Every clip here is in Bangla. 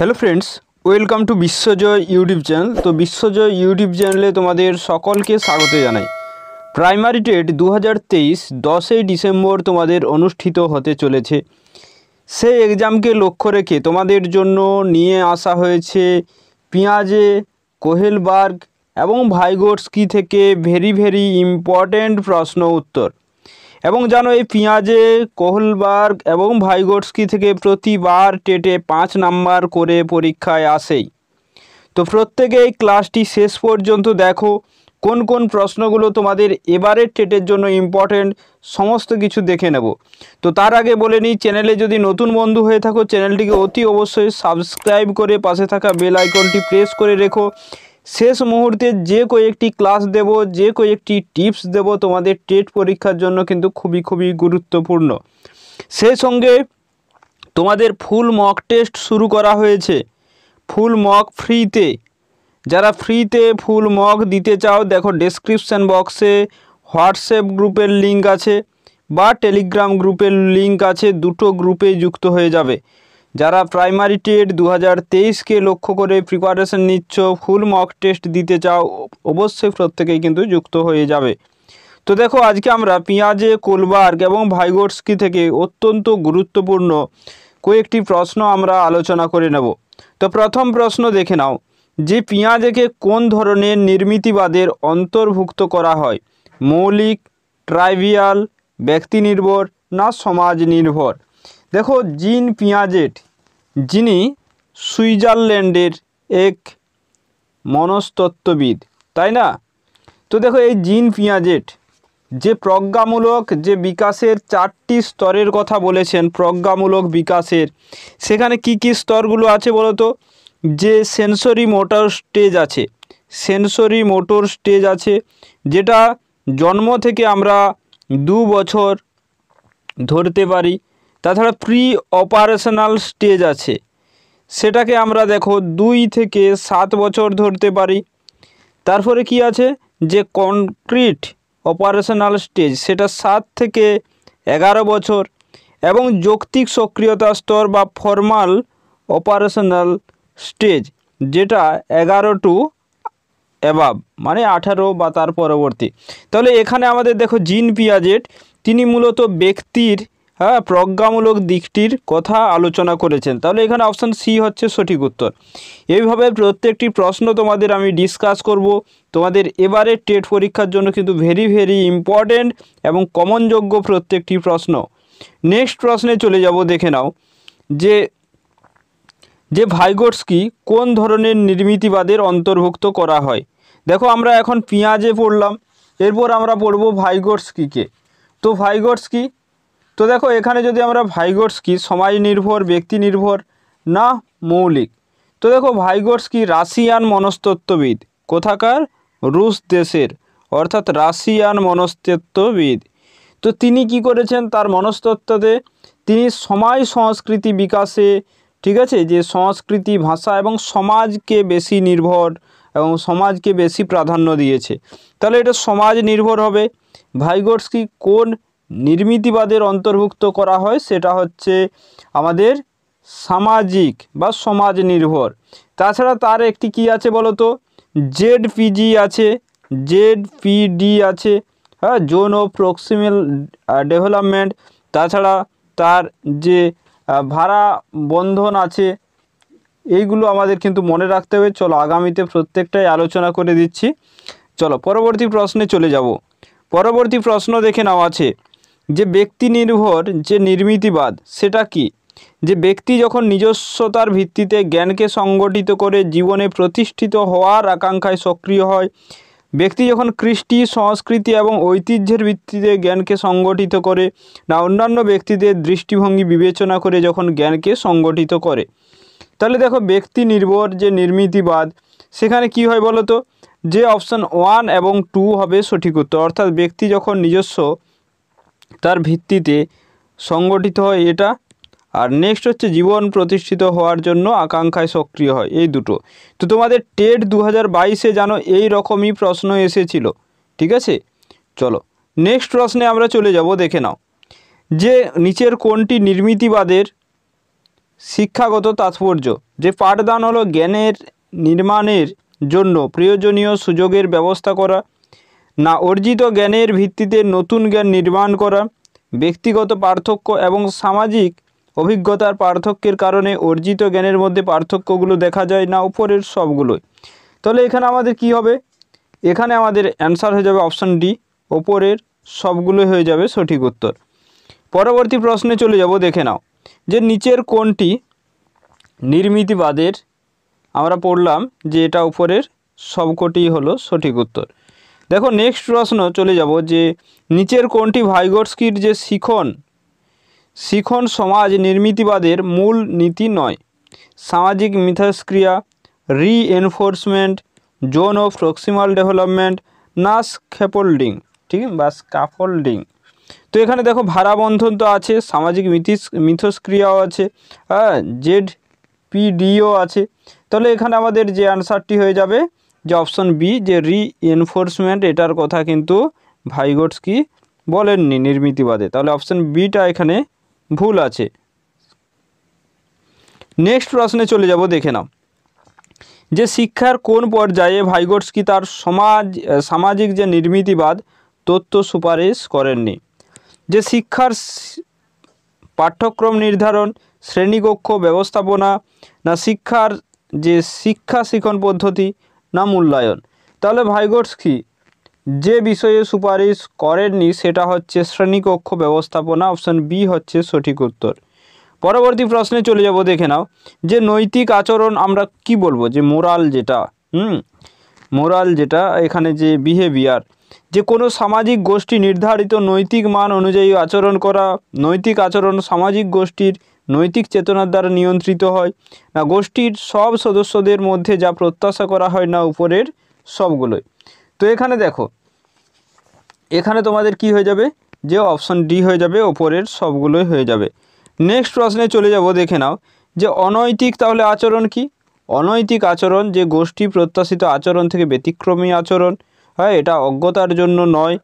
hello friends welcome to Biswajoy YouTube channel তো বিশ্বজয় ইউটিউব চ্যানেলে তোমাদের সকলকে স্বাগত জানাই প্রাইমারি টেট দু হাজার তেইশ দশই ডিসেম্বর তোমাদের অনুষ্ঠিত হতে চলেছে সেই এক্সামকে লক্ষ্য রেখে তোমাদের জন্য নিয়ে আসা হয়েছে পিঁয়াজে কোহেলবার্গ এবং ভাইগোটস্কি থেকে ভেরি ভেরি ইম্পর্ট্যান্ট প্রশ্ন উত্তর এবং জানো এই পেঁয়াজে কোহলবার্গ এবং ভাইগোটস্কি থেকে প্রতিবার টেটে পাঁচ নাম্বার করে পরীক্ষায় আসেই তো প্রত্যেকে এই ক্লাসটি শেষ পর্যন্ত দেখো কোন কোন প্রশ্নগুলো তোমাদের এবারের টেটের জন্য ইম্পর্টেন্ট সমস্ত কিছু দেখে নেব তো তার আগে বলে নিই চ্যানেলে যদি নতুন বন্ধু হয়ে থাকো চ্যানেলটিকে অতি অবশ্যই সাবস্ক্রাইব করে পাশে থাকা বেল আইকনটি প্রেস করে রেখো শেষ মুহূর্তে যে কয়েকটি ক্লাস দেব যে কয়েকটি টিপস দেব তোমাদের টেট পরীক্ষার জন্য কিন্তু খুবই খুবই গুরুত্বপূর্ণ সেই সঙ্গে তোমাদের ফুল মক টেস্ট শুরু করা হয়েছে ফুল মক ফ্রিতে যারা ফ্রিতে ফুল মক দিতে চাও দেখো ডেসক্রিপশান বক্সে হোয়াটসঅ্যাপ গ্রুপের লিঙ্ক আছে বা টেলিগ্রাম গ্রুপের লিঙ্ক আছে দুটো গ্রুপে যুক্ত হয়ে যাবে যারা প্রাইমারি টেট দু হাজার তেইশকে লক্ষ্য করে প্রিপারেশন নিচ্ছ ফুল মক টেস্ট দিতে চাও অবশ্যই প্রত্যেকেই কিন্তু যুক্ত হয়ে যাবে তো দেখো আজকে আমরা পেঁয়াজে কোলবার্গ এবং ভাইগোটস্কি থেকে অত্যন্ত গুরুত্বপূর্ণ কয়েকটি প্রশ্ন আমরা আলোচনা করে নেব তো প্রথম প্রশ্ন দেখে নাও যে পেঁয়াজেকে কোন ধরনের নির্মিতিবাদের অন্তর্ভুক্ত করা হয় মৌলিক ট্রাইভিয়াল ব্যক্তি নির্ভর না সমাজ নির্ভর দেখো জিন পিঁয়াজেট যিনি সুইজারল্যান্ডের এক মনস্তত্ত্ববিদ তাই না তো দেখো এই জিন পিঁয়াজেট যে প্রজ্ঞামূলক যে বিকাশের চারটি স্তরের কথা বলেছেন প্রজ্ঞামূলক বিকাশের সেখানে কি কি স্তরগুলো আছে বলতো যে সেন্সরি মোটর স্টেজ আছে সেন্সরি মোটর স্টেজ আছে যেটা জন্ম থেকে আমরা দু বছর ধরতে পারি তাছাড়া প্রি অপারেশনাল স্টেজ আছে সেটাকে আমরা দেখো দুই থেকে সাত বছর ধরতে পারি তারপরে কি আছে যে কনক্রিট অপারেশনাল স্টেজ সেটা সাত থেকে এগারো বছর এবং যৌক্তিক সক্রিয়তা স্তর বা ফর্মাল অপারেশনাল স্টেজ যেটা এগারো টু অ্যাবাব মানে আঠারো বা তার পরবর্তী তাহলে এখানে আমাদের দেখো জিন পিয়াজেট তিনি মূলত ব্যক্তির হ্যাঁ প্রজ্ঞামূলক দিকটির কথা আলোচনা করেছেন তাহলে এখানে অপশান সি হচ্ছে সঠিক উত্তর এইভাবে প্রত্যেকটি প্রশ্ন তোমাদের আমি ডিসকাস করব তোমাদের এবারে টেট পরীক্ষার জন্য কিন্তু ভেরি ভেরি ইম্পর্ট্যান্ট এবং কমনযোগ্য প্রত্যেকটি প্রশ্ন নেক্সট প্রশ্নে চলে যাব দেখে নাও যে যে ভাইগোটসকি কোন ধরনের নির্মিতিবাদের অন্তর্ভুক্ত করা হয় দেখো আমরা এখন পেঁয়াজে পড়লাম এরপর আমরা পড়ব ভাইগোটসকিকে তো ভাইগোটসকি তো দেখো এখানে যদি আমরা ভাইগোটস কি সমাজ নির্ভর ব্যক্তি নির্ভর না মৌলিক তো দেখো ভাইগোটস কি রাশিয়ান মনস্তত্ত্ববিদ কোথাকার রুশ দেশের অর্থাৎ রাশিয়ান মনস্তত্ত্ববিদ তো তিনি কি করেছেন তার মনস্তত্ত্বতে তিনি সমাজ সংস্কৃতি বিকাশে ঠিক আছে যে সংস্কৃতি ভাষা এবং সমাজকে বেশি নির্ভর এবং সমাজকে বেশি প্রাধান্য দিয়েছে তাহলে এটা সমাজ নির্ভর হবে ভাইগোটস কি কোন নির্মিতিবাদের অন্তর্ভুক্ত করা হয় সেটা হচ্ছে আমাদের সামাজিক বা সমাজ নির্ভর তাছাড়া তার একটি কি আছে বলো তো জেড পিজি আছে জেড পিডি আছে হ্যাঁ জোন অফ প্রক্সিমাল ডেভেলপমেন্ট তাছাড়া তার যে ভাড়া বন্ধন আছে এইগুলো আমাদের কিন্তু মনে রাখতে হবে চলো আগামীতে প্রত্যেকটাই আলোচনা করে দিচ্ছি চলো পরবর্তী প্রশ্নে চলে যাব পরবর্তী প্রশ্ন দেখে নাও আছে যে ব্যক্তি নির্ভর যে নির্মিতিবাদ সেটা কি যে ব্যক্তি যখন নিজস্বতার ভিত্তিতে জ্ঞানকে সংগঠিত করে জীবনে প্রতিষ্ঠিত হওয়ার আকাঙ্ক্ষায় সক্রিয় হয় ব্যক্তি যখন কৃষ্টি সংস্কৃতি এবং ঐতিহ্যের ভিত্তিতে জ্ঞানকে সংগঠিত করে না অন্যান্য ব্যক্তিদের দৃষ্টিভঙ্গি বিবেচনা করে যখন জ্ঞানকে সংগঠিত করে তাহলে দেখো ব্যক্তি নির্ভর যে নির্মিতিবাদ সেখানে কি হয় বলো তো যে অপশান ওয়ান এবং টু হবে সঠিক উত্তর অর্থাৎ ব্যক্তি যখন নিজস্ব তার ভিত্তিতে সংগঠিত হয় এটা আর নেক্সট হচ্ছে জীবন প্রতিষ্ঠিত হওয়ার জন্য আকাঙ্ক্ষায় সক্রিয় হয় এই দুটো তো তোমাদের টেট দু হাজার বাইশে জানো এই রকমই প্রশ্ন এসেছিল ঠিক আছে চলো নেক্সট প্রশ্নে আমরা চলে যাব দেখে নাও যে নিচের কোনটি নির্মিতিবাদের শিক্ষাগত তাৎপর্য যে পাঠদান হলো জ্ঞানের নির্মাণের জন্য প্রয়োজনীয় সুযোগের ব্যবস্থা করা না অর্জিত জ্ঞানের ভিত্তিতে নতুন জ্ঞান নির্মাণ করা ব্যক্তিগত পার্থক্য এবং সামাজিক অভিজ্ঞতার পার্থক্যের কারণে অর্জিত জ্ঞানের মধ্যে পার্থক্যগুলো দেখা যায় না উপরের সবগুলোই তাহলে এখানে আমাদের কি হবে এখানে আমাদের অ্যান্সার হয়ে যাবে অপশান ডি ওপরের সবগুলো হয়ে যাবে সঠিক উত্তর পরবর্তী প্রশ্নে চলে যাব দেখে নাও যে নিচের কোনটি নির্মিতিবাদের আমরা পড়লাম যে এটা উপরের সবকটি হলো সঠিক উত্তর দেখো নেক্সট প্রশ্ন চলে যাব যে নিচের কোনটি ভাইগোর্সকির যে শিখন শিখন সমাজ নির্মিতিবাদের মূল নীতি নয় সামাজিক মিথস্ক্রিয়া reinforcement zone of proximal development না স্কেপোল্ডিং ঠিক বা স্কাফোল্ডিং তো এখানে দেখো ভাড়াবন্ধন তো আছে সামাজিক মিথিস মিথস্ক্রিয়াও আছে হ্যাঁ জেড পিডিও আছে তাহলে এখানে আমাদের যে অ্যান্সারটি হয়ে যাবে যে অপশন বি যে রি এনফোর্সমেন্ট এটার কথা কিন্তু ভাইগোটস কি বলেননি নির্মিতিবাদে তাহলে অপশন বিটা এখানে ভুল আছে নেক্সট প্রশ্নে চলে যাব দেখে নাও যে শিক্ষার কোন পর্যায়ে ভাইগোটস কি তার সমাজ সামাজিক যে নির্মিতিবাদ তথ্য সুপারিশ করেননি যে শিক্ষার পাঠ্যক্রম নির্ধারণ শ্রেণীকক্ষ ব্যবস্থাপনা না শিক্ষার যে শিক্ষা শিখন পদ্ধতি না মূল্যায়ন তাহলে ভাইগোটস কী যে বিষয়ে সুপারিশ করেননি সেটা হচ্ছে শ্রেণীকক্ষ ব্যবস্থাপনা অপশন বি হচ্ছে সঠিক উত্তর পরবর্তী প্রশ্নে চলে যাব দেখে নাও যে নৈতিক আচরণ আমরা কি বলবো যে মোরাল যেটা হুম মোরাল যেটা এখানে যে বিহেভিয়ার যে কোনো সামাজিক গোষ্ঠী নির্ধারিত নৈতিক মান অনুযায়ী আচরণ করা নৈতিক আচরণ সামাজিক গোষ্ঠীর নৈতিক চেতনার দ্বারা নিয়ন্ত্রিত হয় না গোষ্ঠীর সব সদস্যদের মধ্যে যা প্রত্যাশা করা হয় না উপরের সবগুলোই তো এখানে দেখো এখানে তোমাদের কি হয়ে যাবে যে অপশন ডি হয়ে যাবে ওপরের সবগুলোই হয়ে যাবে নেক্সট প্রশ্নে চলে যাব দেখে নাও যে অনৈতিক তাহলে আচরণ কি অনৈতিক আচরণ যে গোষ্ঠী প্রত্যাশিত আচরণ থেকে ব্যতিক্রমী আচরণ হয় হ্যাঁ, এটা অজ্ঞতার জন্য নয়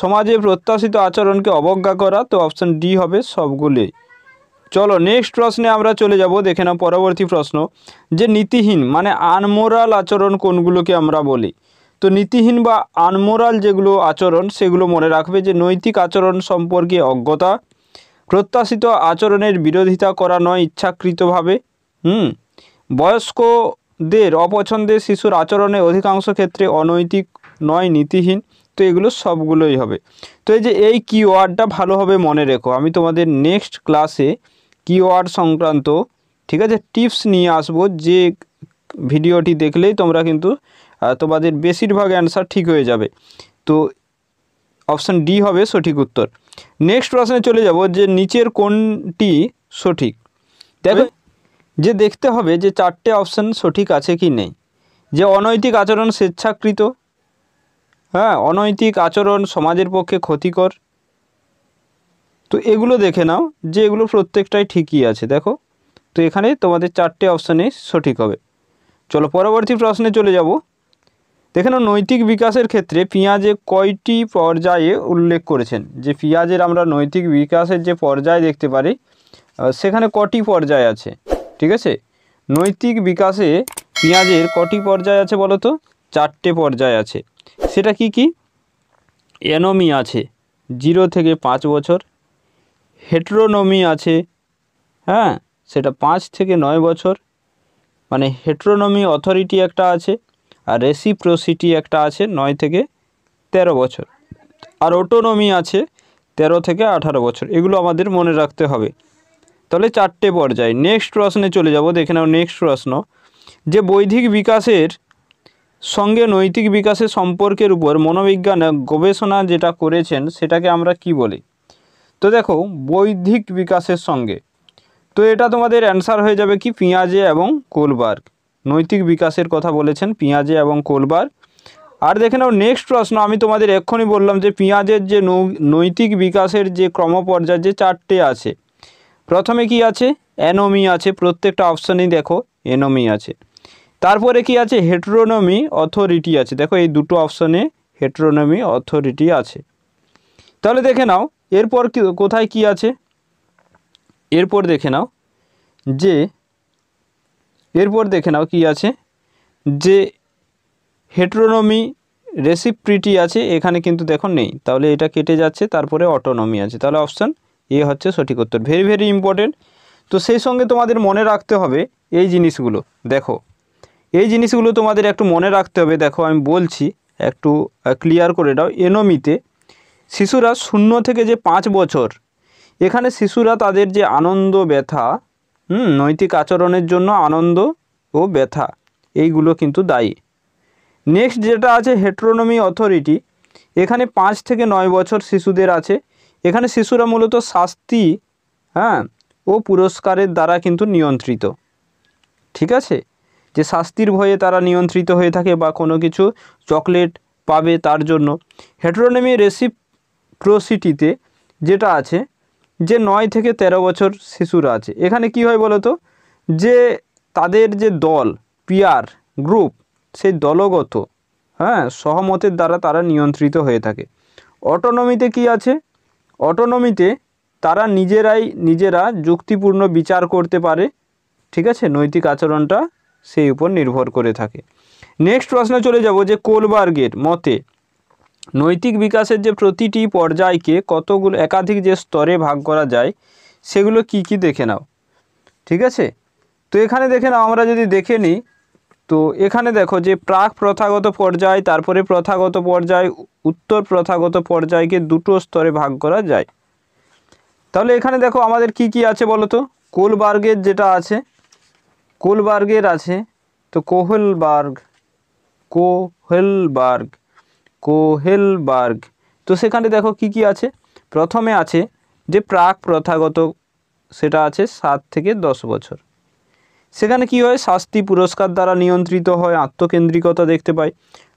সমাজে প্রত্যাশিত আচরণকে অবজ্ঞা করা তো অপশন ডি হবে সবগুলোই চলো নেক্সট প্রশ্নে আমরা চলে যাব দেখে নাও পরবর্তী প্রশ্ন যে নীতিহীন মানে আনমোরাল আচরণ কোনগুলোকে আমরা বলি তো নীতিহীন বা আনমোরাল যেগুলো আচরণ সেগুলো মনে রাখবে যে নৈতিক আচরণ সম্পর্কে অজ্ঞতা প্রত্যাশিত আচরণের বিরোধিতা করা নয় ইচ্ছাকৃতভাবে হুম বয়স্কদের অপছন্দের শিশুর আচরণে অধিকাংশ ক্ষেত্রে অনৈতিক নয় নীতিহীন তো এগুলো সবগুলোই হবে তো এই যে এই কিওয়ার্ডটা ভালোভাবে মনে রেখো আমি তোমাদের নেক্সট ক্লাসে কিওয়ার্ড সংক্রান্ত ঠিক আছে টিপস নিয়ে আসব যে ভিডিওটি দেখলেই তোমরা কিন্তু তোমাদের বেশিরভাগ অ্যান্সার ঠিক হয়ে যাবে তো অপশান ডি হবে সঠিক উত্তর নেক্সট প্রশ্নে চলে যাব যে নিচের কোনটি সঠিক দেখো যে দেখতে হবে যে চারটে অপশান সঠিক আছে কি নেই যে অনৈতিক আচরণ স্বেচ্ছাকৃত হ্যাঁ অনৈতিক আচরণ সমাজের পক্ষে ক্ষতিকর তো এগুলো দেখে নাও যে এগুলো প্রত্যেকটাই ঠিকই আছে দেখো তো এখানে তোমাদের চারটে অপশানে সঠিক হবে চলো পরবর্তী প্রশ্নে চলে যাব দেখে নাও নৈতিক বিকাশের ক্ষেত্রে পিঁয়াজে কয়টি পর্যায়ে উল্লেখ করেছেন যে পিঁয়াজের আমরা নৈতিক বিকাশের যে পর্যায় দেখতে পারি সেখানে কটি পর্যায় আছে ঠিক আছে নৈতিক বিকাশে পেঁয়াজের কটি পর্যায় আছে বলো তো চারটে পর্যায় আছে সেটা কি কি এনমি আছে জিরো থেকে পাঁচ বছর হেট্রোনমি আছে হ্যাঁ সেটা পাঁচ থেকে নয় বছর মানে হেট্রোনমি অথরিটি একটা আছে আর রেসিপ্রোসিটি একটা আছে নয় থেকে ১৩ বছর আর অটোনমি আছে ১৩ থেকে ১৮ বছর এগুলো আমাদের মনে রাখতে হবে তাহলে চারটে পর্যায়ে নেক্সট প্রশ্নে চলে যাব দেখে নাও নেক্সট প্রশ্ন যে বৈধিক বিকাশের সঙ্গে নৈতিক বিকাশের সম্পর্কের উপর মনোবিজ্ঞান গবেষণা যেটা করেছেন সেটাকে আমরা কি বলি তো দেখো বৌদ্ধিক বিকাশের সঙ্গে তো এটা তোমাদের অ্যান্সার হয়ে যাবে কি পিঁয়াজে এবং কোলবার্গ নৈতিক বিকাশের কথা বলেছেন পিঁয়াজে এবং কোলবার্গ আর দেখে নাও নেক্সট প্রশ্ন আমি তোমাদের এক্ষুনি বললাম যে পিঁয়াজের যে নৈতিক বিকাশের যে ক্রমপর্যায় যে চারটে আছে প্রথমে কি আছে অ্যানোমি আছে প্রত্যেকটা অপশানই দেখো এনোমি আছে তারপরে কি আছে হেট্রোনমি অথরিটি আছে দেখো এই দুটো অপশানে হেট্রোনমি অথরিটি আছে তাহলে দেখে নাও এরপর কোথায় কি আছে এরপর দেখে নাও যে এরপর দেখে নাও কি আছে যে হেট্রোনমি রেসিপ্রিটি আছে এখানে কিন্তু দেখো নেই তাহলে এটা কেটে যাচ্ছে তারপরে অটোনমি আছে তাহলে অপশান এ হচ্ছে সঠিক উত্তর ভেরি ভেরি ইম্পর্টেন্ট তো সেই সঙ্গে তোমাদের মনে রাখতে হবে এই জিনিসগুলো দেখো এই জিনিসগুলো তোমাদের একটু মনে রাখতে হবে দেখো আমি বলছি একটু ক্লিয়ার করে দাও এনোমিতে শিশুরা শূন্য থেকে যে পাঁচ বছর এখানে শিশুরা তাদের যে আনন্দ ব্যথা হুম নৈতিক আচরণের জন্য আনন্দ ও ব্যথা এইগুলো কিন্তু দায়ী নেক্সট যেটা আছে হেট্রোনমি অথরিটি এখানে পাঁচ থেকে নয় বছর শিশুদের আছে এখানে শিশুরা মূলত শাস্তি হ্যাঁ ও পুরস্কারের দ্বারা কিন্তু নিয়ন্ত্রিত ঠিক আছে যে শাস্তির ভয়ে তারা নিয়ন্ত্রিত হয়ে থাকে বা কোনো কিছু চকলেট পাবে তার জন্য হেট্রোনমি রেসিপ প্রসিটিতে যেটা আছে যে নয় থেকে ১৩ বছর শিশুরা আছে এখানে কি হয় বলো তো যে তাদের যে দল পিয়ার গ্রুপ সেই দলগত হ্যাঁ সহমতের দ্বারা তারা নিয়ন্ত্রিত হয়ে থাকে অটোনমিতে কি আছে অটোনমিতে তারা নিজেরাই নিজেরা যুক্তিপূর্ণ বিচার করতে পারে ঠিক আছে নৈতিক আচরণটা সেই উপর নির্ভর করে থাকে নেক্সট প্রশ্নে চলে যাব যে কোলবার্গের মতে নৈতিক বিকাশের যে প্রতিটি পর্যায়কে কতগুলো একাধিক যে স্তরে ভাগ করা যায় সেগুলো কি কি দেখে নাও ঠিক আছে তো এখানে দেখে নাও আমরা যদি দেখে নিই তো এখানে দেখো যে প্রাক প্রথাগত পর্যায় তারপরে প্রথাগত পর্যায় উত্তর প্রথাগত পর্যায়কে দুটো স্তরে ভাগ করা যায় তাহলে এখানে দেখো আমাদের কি কি আছে বলো তো কোলবার্গের যেটা আছে কোলবার্গের আছে তো কোহেলবার্গ কোহেলবার্গ কোহেলবার্গ তো সেখানে দেখো কি কি আছে প্রথমে আছে যে প্রাক প্রথাগত সেটা আছে সাত থেকে দশ বছর সেখানে কি হয় শাস্তি পুরস্কার দ্বারা নিয়ন্ত্রিত হয় আত্মকেন্দ্রিকতা দেখতে পাই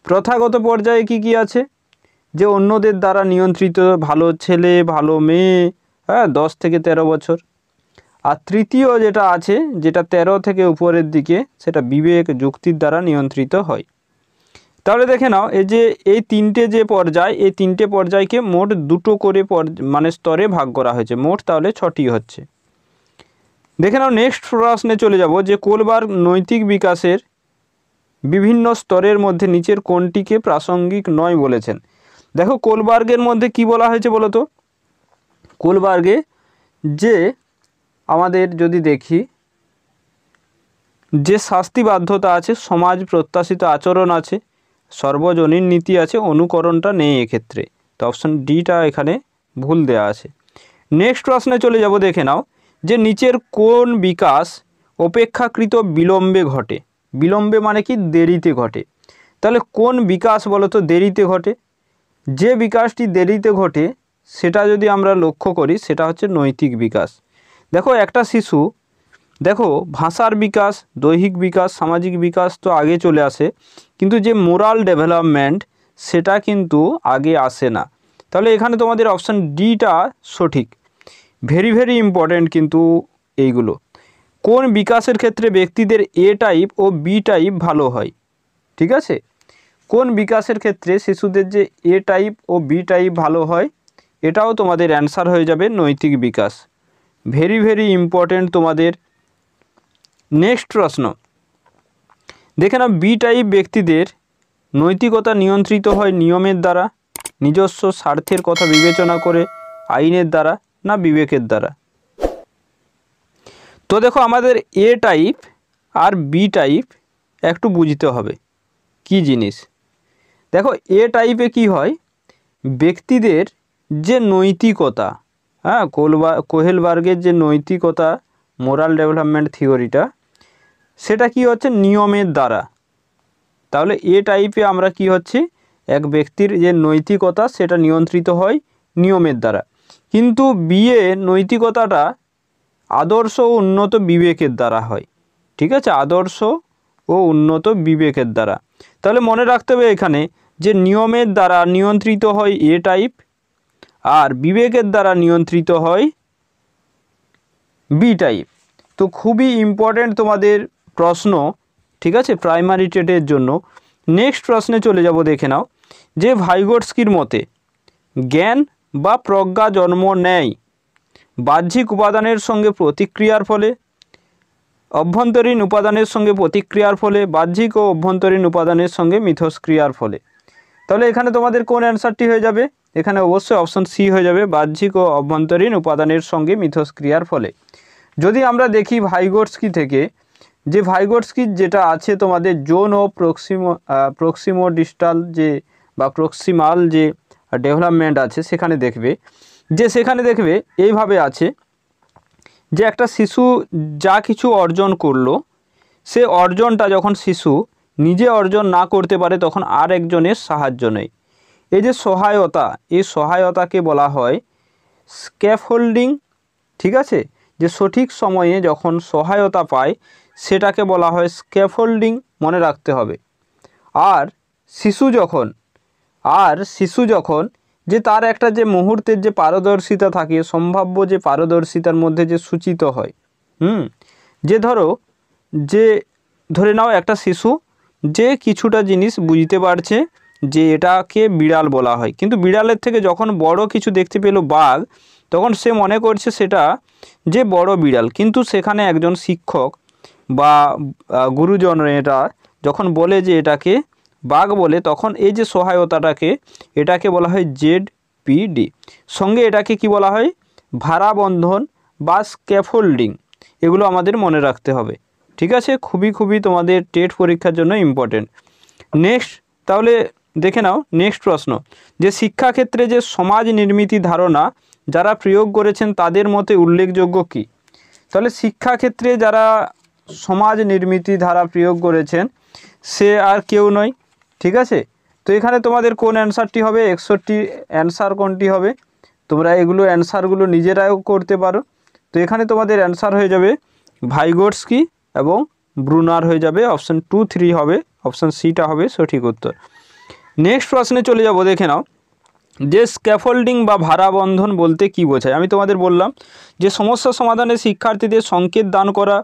প্রথাগত পর্যায়ে কি কি আছে যে অন্যদের দ্বারা নিয়ন্ত্রিত ভালো ছেলে ভালো মেয়ে হ্যাঁ দশ থেকে ১৩ বছর আর তৃতীয় যেটা আছে যেটা ১৩ থেকে উপরের দিকে সেটা বিবেক যুক্তির দ্বারা নিয়ন্ত্রিত হয় তাহলে দেখে নাও এই যে এই তিনটে যে পর্যায় এই তিনটে পর্যায়কে মোট দুটো করে মানে স্তরে ভাগ করা হয়েছে মোট তাহলে ছটি হচ্ছে দেখে নাও নেক্সট প্রশ্নে চলে যাব যে কোলবার নৈতিক বিকাশের বিভিন্ন স্তরের মধ্যে নিচের কোনটিকে প্রাসঙ্গিক নয় বলেছেন দেখো কোলবার্গের মধ্যে কি বলা হয়েছে বলো তো কোলবার্গে যে আমাদের যদি দেখি যে শাস্তি বাধ্যতা আছে সমাজ প্রত্যাশিত আচরণ আছে সর্বজনীন নীতি আছে অনুকরণটা নেই এক্ষেত্রে তো অপশান ডিটা এখানে ভুল দেয়া আছে নেক্সট প্রশ্নে চলে যাব দেখে নাও যে নিচের কোন বিকাশ অপেক্ষাকৃত বিলম্বে ঘটে বিলম্বে মানে কি দেরিতে ঘটে তাহলে কোন বিকাশ বলো তো দেরিতে ঘটে যে বিকাশটি দেরিতে ঘটে সেটা যদি আমরা লক্ষ্য করি সেটা হচ্ছে নৈতিক বিকাশ দেখো একটা শিশু দেখো ভাষার বিকাশ দৈহিক বিকাশ সামাজিক বিকাশ তো আগে চলে আসে কিন্তু যে মোরাল ডেভেলপমেন্ট সেটা কিন্তু আগে আসে না তাহলে এখানে তোমাদের অপশান ডিটা সঠিক ভেরি ভেরি ইম্পর্ট্যান্ট কিন্তু এইগুলো কোন বিকাশের ক্ষেত্রে ব্যক্তিদের এ টাইপ ও বি টাইপ ভালো হয় ঠিক আছে কোন বিকাশের ক্ষেত্রে শিশুদের যে এ টাইপ ও বি টাইপ ভালো হয় এটাও তোমাদের অ্যান্সার হয়ে যাবে নৈতিক বিকাশ ভেরি ভেরি ইম্পর্ট্যান্ট তোমাদের নেক্সট প্রশ্ন দেখে না বি টাইপ ব্যক্তিদের নৈতিকতা নিয়ন্ত্রিত হয় নিয়মের দ্বারা নিজস্ব স্বার্থের কথা বিবেচনা করে আইনের দ্বারা না বিবেকের দ্বারা তো দেখো আমাদের এ টাইপ আর বি টাইপ একটু বুঝতে হবে কি জিনিস দেখো এ টাইপে কি হয় ব্যক্তিদের যে নৈতিকতা হ্যাঁ কোলবা কোহেলবার্গের যে নৈতিকতা মোরাল ডেভেলপমেন্ট থিওরিটা সেটা কি হচ্ছে নিয়মের দ্বারা তাহলে এ টাইপে আমরা কি হচ্ছে এক ব্যক্তির যে নৈতিকতা সেটা নিয়ন্ত্রিত হয় নিয়মের দ্বারা কিন্তু বিয়ে নৈতিকতাটা আদর্শ ও উন্নত বিবেকের দ্বারা হয় ঠিক আছে আদর্শ ও উন্নত বিবেকের দ্বারা তাহলে মনে রাখতে হবে এখানে যে নিয়মের দ্বারা নিয়ন্ত্রিত হয় এ টাইপ আর বিবেকের দ্বারা নিয়ন্ত্রিত হয় বি টাইপ তো খুবই ইম্পর্ট্যান্ট তোমাদের প্রশ্ন ঠিক আছে প্রাইমারি টেটের জন্য নেক্সট প্রশ্নে চলে যাব দেখে নাও যে ভাইগোটস্কির মতে জ্ঞান বা প্রজ্ঞা জন্ম নেয় বাহ্যিক উপাদানের সঙ্গে প্রতিক্রিয়ার ফলে অভ্যন্তরীণ উপাদানের সঙ্গে প্রতিক্রিয়ার ফলে বাহ্যিক ও অভ্যন্তরীণ উপাদানের সঙ্গে মিথস্ক্রিয়ার ফলে তাহলে এখানে তোমাদের কোন অ্যান্সারটি হয়ে যাবে এখানে অবশ্যই অপশন সি হয়ে যাবে বাহ্যিক ও অভ্যন্তরীণ উপাদানের সঙ্গে মিথস্ক্রিয়ার ফলে যদি আমরা দেখি ভাইগোটস্কি থেকে যে ভাইগোটস্কি যেটা আছে তোমাদের জোন ও প্রক্সিমো প্রক্সিমো ডিস্টাল যে বা প্রক্সিমাল যে ডেভেলপমেন্ট আছে সেখানে দেখবে যে সেখানে দেখবে এইভাবে আছে যে একটা শিশু যা কিছু অর্জন করলো সে অর্জনটা যখন শিশু নিজে অর্জন না করতে পারে তখন আর একজনের সাহায্য নেই এই যে সহায়তা এই সহায়তাকে বলা হয় স্ক্যাফোল্ডিং ঠিক আছে যে সঠিক সময়ে যখন সহায়তা পায় সেটাকে বলা হয় স্ক্যাফোল্ডিং মনে রাখতে হবে আর শিশু যখন আর শিশু যখন যে তার একটা যে মুহূর্তের যে পারদর্শিতা থাকে সম্ভাব্য যে পারদর্শিতার মধ্যে যে সূচিত হয় হুম যে ধরো যে ধরে নাও একটা শিশু যে কিছুটা জিনিস বুঝতে পারছে যে এটাকে বিড়াল বলা হয় কিন্তু বিড়ালের থেকে যখন বড় কিছু দেখতে পেল বাঘ তখন সে মনে করছে সেটা যে বড় বিড়াল কিন্তু সেখানে একজন শিক্ষক বা গুরুজন এটা যখন বলে যে এটাকে বাঘ বলে তখন এই যে সহায়তাটাকে এটাকে বলা হয় জেড পিডি সঙ্গে এটাকে কি বলা হয় ভাড়াবন্ধন বা স্ক্যাফোল্ডিং এগুলো আমাদের মনে রাখতে হবে ঠিক আছে খুবই খুবই তোমাদের টেট পরীক্ষার জন্য ইম্পর্টেন্ট নেক্সট তাহলে দেখে নাও নেক্সট প্রশ্ন যে শিক্ষাক্ষেত্রে যে সমাজ নির্মিতি ধারণা যারা প্রয়োগ করেছেন তাদের মতে উল্লেখযোগ্য কি তাহলে শিক্ষাক্ষেত্রে যারা সমাজ নির্মিতি ধারা প্রয়োগ করেছেন সে আর কেউ নয় ঠিক আছে তো এখানে তোমাদের কোন অ্যান্সারটি হবে একষট্টি অ্যান্সার কোনটি হবে তোমরা এগুলো অ্যান্সারগুলো নিজেরাও করতে পারো তো এখানে তোমাদের অ্যান্সার হয়ে যাবে ভাইগোটসকি এবং ব্রুনার হয়ে যাবে অপশান টু থ্রি হবে অপশান সিটা হবে সঠিক উত্তর নেক্সট প্রশ্নে চলে যাব দেখে নাও যে স্ক্যাফোল্ডিং বা ভাড়া বন্ধন বলতে কি বোঝায় আমি তোমাদের বললাম যে সমস্যা সমাধানে শিক্ষার্থীদের সংকেত দান করা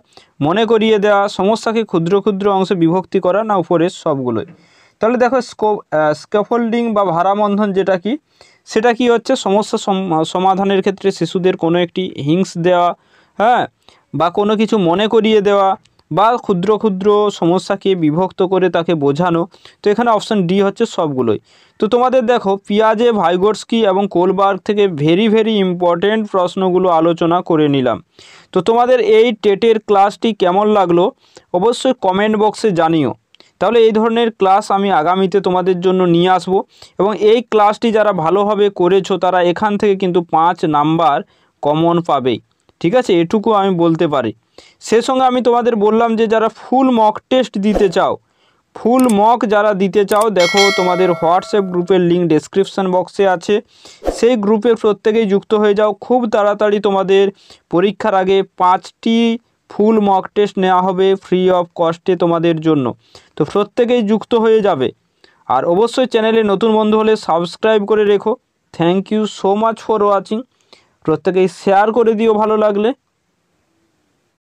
মনে করিয়ে দেওয়া সমস্যাকে ক্ষুদ্র ক্ষুদ্র অংশে বিভক্তি করা না উপরের সবগুলোই তাহলে দেখো স্ক্যাফোল্ডিং বা ভাড়া বন্ধন যেটা কি সেটা কি হচ্ছে সমস্যা সমাধানের ক্ষেত্রে শিশুদের কোনো একটি হিংস দেওয়া হ্যাঁ বা কোনো কিছু মনে করিয়ে দেওয়া বা ক্ষুদ্র ক্ষুদ্র সমস্যাকে বিভক্ত করে তাকে বোঝানো তো এখানে অপশান ডি হচ্ছে সবগুলোই তো তোমাদের দেখো পিয়াজে ভাইগোর্সকি এবং কোলবার্গ থেকে ভেরি ভেরি ইম্পর্টেন্ট প্রশ্নগুলো আলোচনা করে নিলাম তো তোমাদের এই টেটের ক্লাসটি কেমন লাগলো অবশ্যই কমেন্ট বক্সে জানিও তাহলে এই ধরনের ক্লাস আমি আগামীতে তোমাদের জন্য নিয়ে আসব এবং এই ক্লাসটি যারা ভালোভাবে করেছো তারা এখান থেকে কিন্তু পাঁচ নাম্বার কমন পাবেই ঠিক আছে এটুকু আমি বলতে পারি সে সঙ্গে আমি তোমাদের বললাম যে যারা ফুল মক টেস্ট দিতে চাও ফুল মক যারা দিতে চাও দেখো তোমাদের হোয়াটসঅ্যাপ গ্রুপের লিঙ্ক ডিসক্রিপশান বক্সে আছে সেই গ্রুপের প্রত্যেকেই যুক্ত হয়ে যাও খুব তাড়াতাড়ি তোমাদের পরীক্ষার আগে পাঁচটি ফুল মক টেস্ট নেওয়া হবে ফ্রি অফ কস্টে তোমাদের জন্য তো প্রত্যেকেই যুক্ত হয়ে যাবে আর অবশ্যই চ্যানেলে নতুন বন্ধু হলে সাবস্ক্রাইব করে রেখো thank you so much for watching প্রত্যেকেই শেয়ার করে দিও ভালো লাগলে